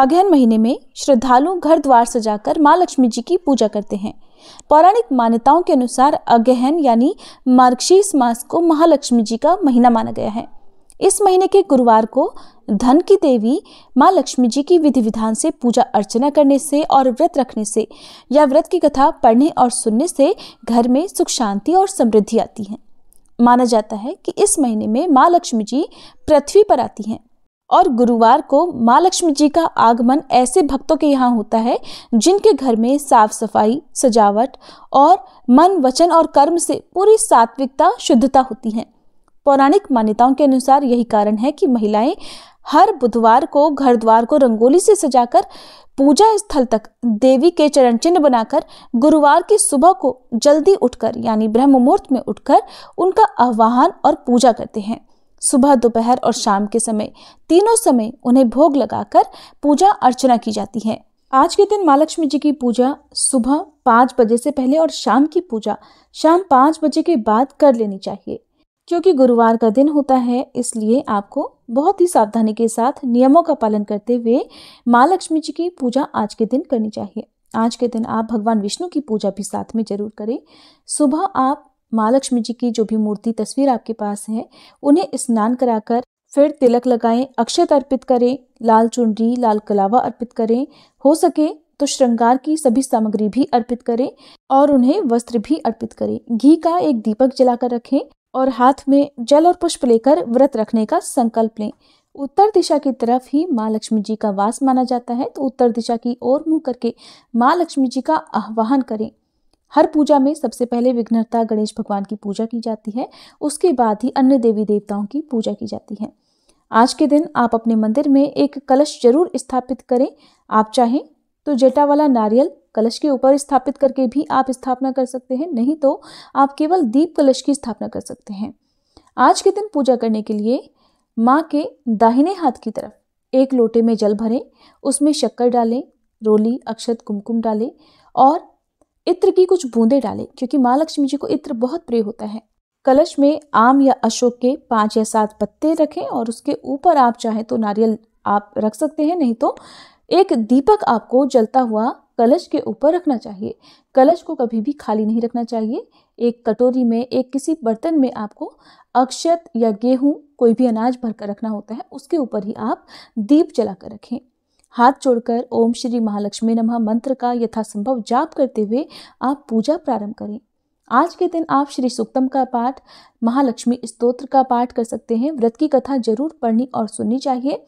अगहन महीने में श्रद्धालु घर द्वार सजाकर माँ लक्ष्मी जी की पूजा करते हैं पौराणिक मान्यताओं के अनुसार अगहन यानी मार्गशीर्ष मास को महालक्ष्मी जी का महीना माना गया है इस महीने के गुरुवार को धन की देवी माँ लक्ष्मी जी की विधि विधान से पूजा अर्चना करने से और व्रत रखने से या व्रत की कथा पढ़ने और सुनने से घर में सुख शांति और समृद्धि आती है माना जाता है कि इस महीने में माँ लक्ष्मी जी पृथ्वी पर आती हैं और गुरुवार को माँ लक्ष्मी जी का आगमन ऐसे भक्तों के यहाँ होता है जिनके घर में साफ सफाई सजावट और मन वचन और कर्म से पूरी सात्विकता शुद्धता होती है पौराणिक मान्यताओं के अनुसार यही कारण है कि महिलाएं हर बुधवार को घर द्वार को रंगोली से सजाकर पूजा स्थल तक देवी के चरण चिन्ह बनाकर गुरुवार की सुबह को जल्दी उठकर यानी ब्रह्म मुहूर्त में उठकर उनका आह्वान और पूजा करते हैं सुबह दोपहर और शाम के समय तीनों समय उन्हें भोग लगाकर पूजा अर्चना की जाती है आज के दिन माँ लक्ष्मी जी की पूजा सुबह पाँच बजे से पहले और शाम की पूजा शाम पाँच बजे के बाद कर लेनी चाहिए क्योंकि गुरुवार का दिन होता है इसलिए आपको बहुत ही सावधानी के साथ नियमों का पालन करते हुए माँ लक्ष्मी जी की पूजा आज के दिन करनी चाहिए आज के दिन आप भगवान विष्णु की पूजा भी साथ में जरूर करें सुबह आप माँ लक्ष्मी जी की जो भी मूर्ति तस्वीर आपके पास है उन्हें स्नान कराकर फिर तिलक लगाएं अक्षत अर्पित करें लाल चुनरी लाल कलावा अर्पित करें हो सके तो श्रृंगार की सभी सामग्री भी अर्पित करें और उन्हें वस्त्र भी अर्पित करें घी का एक दीपक जलाकर रखें और हाथ में जल और पुष्प लेकर व्रत रखने का संकल्प लें उत्तर दिशा की तरफ ही माँ लक्ष्मी जी का वास माना जाता है तो उत्तर दिशा की ओर मुंह करके माँ लक्ष्मी जी का आह्वान करें हर पूजा में सबसे पहले विघ्नता गणेश भगवान की पूजा की जाती है उसके बाद ही अन्य देवी देवताओं की पूजा की जाती है आज के दिन आप अपने मंदिर में एक कलश जरूर स्थापित करें आप चाहें तो जटा वाला नारियल कलश के ऊपर स्थापित करके भी आप स्थापना कर सकते हैं नहीं तो आप केवल दीप कलश की स्थापना कर सकते हैं आज के दिन पूजा करने के लिए माँ के दाहिने हाथ की तरफ एक लोटे में जल भरें उसमें शक्कर डालें रोली अक्षत कुमकुम डालें और इत्र की कुछ बूंदे डालें क्योंकि माँ लक्ष्मी जी को इत्र बहुत प्रिय होता है कलश में आम या अशोक के पाँच या सात पत्ते रखें और उसके ऊपर आप चाहें तो नारियल आप रख सकते हैं नहीं तो एक दीपक आपको जलता हुआ कलश के ऊपर रखना चाहिए कलश को कभी भी खाली नहीं रखना चाहिए एक कटोरी में एक किसी बर्तन में आपको अक्षत या गेहूं कोई भी अनाज भरकर रखना होता है उसके ऊपर ही आप दीप जलाकर रखें हाथ जोड़कर ओम श्री महालक्ष्मी नमः मंत्र का यथासंभव जाप करते हुए आप पूजा प्रारंभ करें आज के दिन आप श्री सुक्तम का पाठ महालक्ष्मी स्तोत्र का पाठ कर सकते हैं व्रत की कथा जरूर पढ़नी और सुननी चाहिए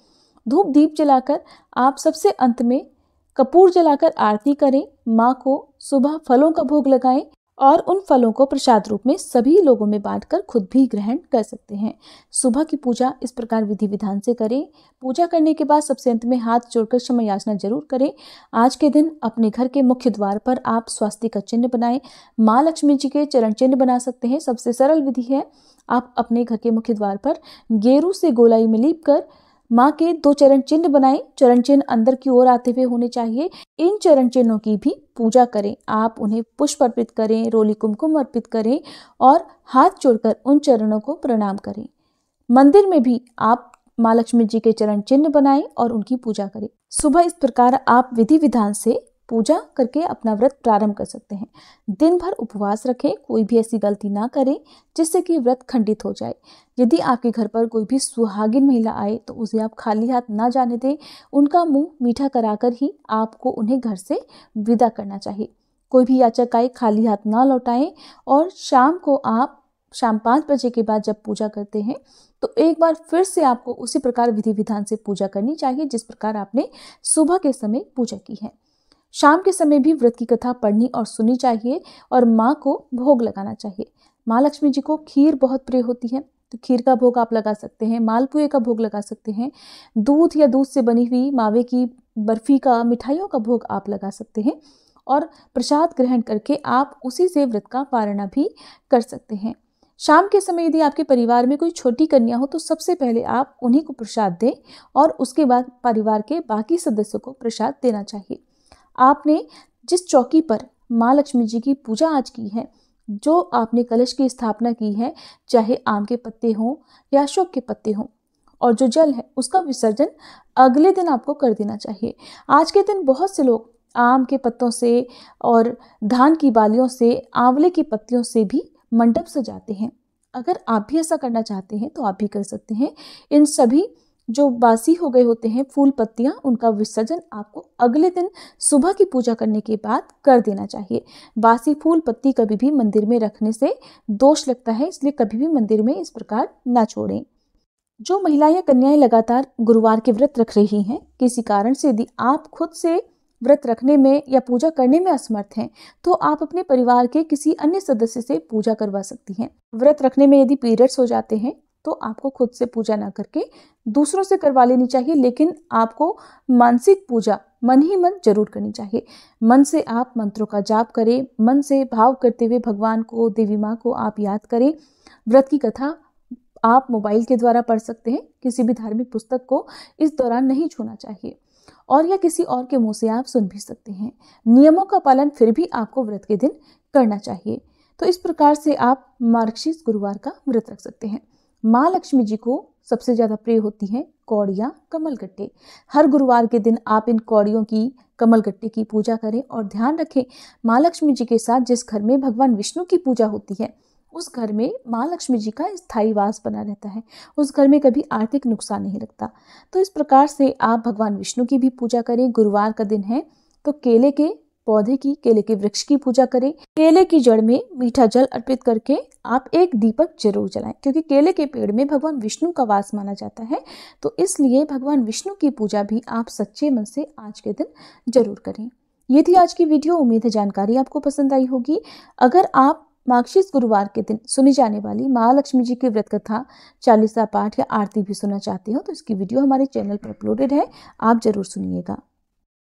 धूप दीप जलाकर आप सबसे अंत में कपूर जलाकर आरती करें माँ को सुबह फलों का भोग लगाएं और उन फलों को प्रसाद रूप में सभी लोगों में बांटकर खुद भी ग्रहण कर सकते हैं सुबह की पूजा इस प्रकार विधि विधान से करें पूजा करने के बाद सबसे अंत में हाथ जोड़कर क्षमा याचना जरूर करें आज के दिन अपने घर के मुख्य द्वार पर आप स्वास्थ्य का चिन्ह बनाएं माँ लक्ष्मी जी के चरण चिन्ह बना सकते हैं सबसे सरल विधि है आप अपने घर के मुख्य द्वार पर गेरू से गोलाई में लीप कर माँ के दो चरण चिन्ह बनाए चरण चिन्ह अंदर की ओर आते हुए होने चाहिए इन चरण चिन्हों की भी पूजा करें आप उन्हें पुष्प अर्पित करें रोली कुमकुम अर्पित करें और हाथ जोड़कर उन चरणों को प्रणाम करें मंदिर में भी आप माँ लक्ष्मी जी के चरण चिन्ह बनाएं और उनकी पूजा करें सुबह इस प्रकार आप विधि विधान से पूजा करके अपना व्रत प्रारंभ कर सकते हैं दिन भर उपवास रखें कोई भी ऐसी गलती ना करें जिससे कि व्रत खंडित हो जाए यदि आपके घर पर कोई भी सुहागिन महिला आए तो उसे आप खाली हाथ ना जाने दें उनका मुंह मीठा कराकर ही आपको उन्हें घर से विदा करना चाहिए कोई भी याचक आए खाली हाथ ना लौटाएं और शाम को आप शाम पाँच बजे के बाद जब पूजा करते हैं तो एक बार फिर से आपको उसी प्रकार विधि विधान से पूजा करनी चाहिए जिस प्रकार आपने सुबह के समय पूजा की है शाम के समय भी व्रत की कथा पढ़नी और सुननी चाहिए और माँ को भोग लगाना चाहिए माँ लक्ष्मी जी को खीर बहुत प्रिय होती है तो खीर का भोग आप लगा सकते हैं मालपुए का भोग लगा सकते हैं दूध या दूध से बनी हुई मावे की बर्फ़ी का मिठाइयों का भोग आप लगा सकते हैं और प्रसाद ग्रहण करके आप उसी से व्रत का पारणा भी कर सकते हैं शाम के समय यदि आपके परिवार में कोई छोटी कन्या हो तो सबसे पहले आप उन्हीं को प्रसाद दें और उसके बाद परिवार के बाकी सदस्यों को प्रसाद देना चाहिए आपने जिस चौकी पर माँ लक्ष्मी जी की पूजा आज की है जो आपने कलश की स्थापना की है चाहे आम के पत्ते हों या अशोक के पत्ते हों और जो जल है उसका विसर्जन अगले दिन आपको कर देना चाहिए आज के दिन बहुत से लोग आम के पत्तों से और धान की बालियों से आंवले की पत्तियों से भी मंडप सजाते हैं अगर आप भी ऐसा करना चाहते हैं तो आप भी कर सकते हैं इन सभी जो बासी हो गए होते हैं फूल पत्तियां उनका विसर्जन आपको अगले दिन सुबह की पूजा करने के बाद कर देना चाहिए बासी फूल पत्ती कभी भी मंदिर में रखने से दोष लगता है इसलिए कभी भी मंदिर में इस प्रकार ना छोड़ें जो महिलाएं या कन्याएं लगातार गुरुवार के व्रत रख रही हैं किसी कारण से यदि आप खुद से व्रत रखने में या पूजा करने में असमर्थ हैं तो आप अपने परिवार के किसी अन्य सदस्य से पूजा करवा सकती हैं व्रत रखने में यदि पीरियड्स हो जाते हैं तो आपको खुद से पूजा ना करके दूसरों से करवा लेनी चाहिए लेकिन आपको मानसिक पूजा मन ही मन जरूर करनी चाहिए मन से आप मंत्रों का जाप करें मन से भाव करते हुए भगवान को देवी माँ को आप याद करें व्रत की कथा आप मोबाइल के द्वारा पढ़ सकते हैं किसी भी धार्मिक पुस्तक को इस दौरान नहीं छूना चाहिए और या किसी और के मुंह से आप सुन भी सकते हैं नियमों का पालन फिर भी आपको व्रत के दिन करना चाहिए तो इस प्रकार से आप मार्गशीर्ष गुरुवार का व्रत रख सकते हैं माँ लक्ष्मी जी को सबसे ज़्यादा प्रिय होती हैं कौड़ियाँ कमल गट्टे हर गुरुवार के दिन आप इन कौड़ियों की कमल गट्टे की पूजा करें और ध्यान रखें माँ लक्ष्मी जी के साथ जिस घर में भगवान विष्णु की पूजा होती है उस घर में माँ लक्ष्मी जी का स्थायी वास बना रहता है उस घर में कभी आर्थिक नुकसान नहीं लगता तो इस प्रकार से आप भगवान विष्णु की भी पूजा करें गुरुवार का दिन है तो केले के पौधे की केले के वृक्ष की पूजा करें केले की जड़ में मीठा जल अर्पित करके आप एक दीपक जरूर जलाएं क्योंकि केले के पेड़ में भगवान विष्णु का वास माना जाता है तो इसलिए भगवान विष्णु की पूजा भी आप सच्चे मन से आज के दिन जरूर करें ये थी आज की वीडियो उम्मीद है जानकारी आपको पसंद आई होगी अगर आप माक्षिस गुरुवार के दिन सुनी जाने वाली महालक्ष्मी जी की व्रत कथा चालीसा पाठ या आरती भी सुनना चाहते हो तो इसकी वीडियो हमारे चैनल पर अपलोडेड है आप जरूर सुनिएगा